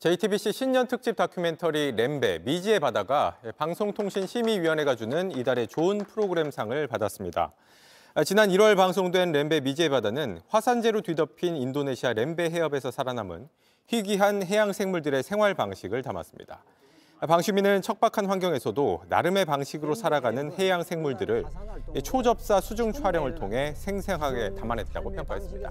JTBC 신년 특집 다큐멘터리 램베 미지의 바다가 방송통신심의위원회가 주는 이달의 좋은 프로그램상을 받았습니다. 아, 지난 1월 방송된 램베 미지의 바다는 화산재로 뒤덮인 인도네시아 램베 해협에서 살아남은 희귀한 해양 생물들의 생활 방식을 담았습니다. 아, 방시민은 척박한 환경에서도 나름의 방식으로 살아가는 해양 생물들을 예, 초접사 수중 촬영을 통해 생생하게 담아냈다고 평가했습니다.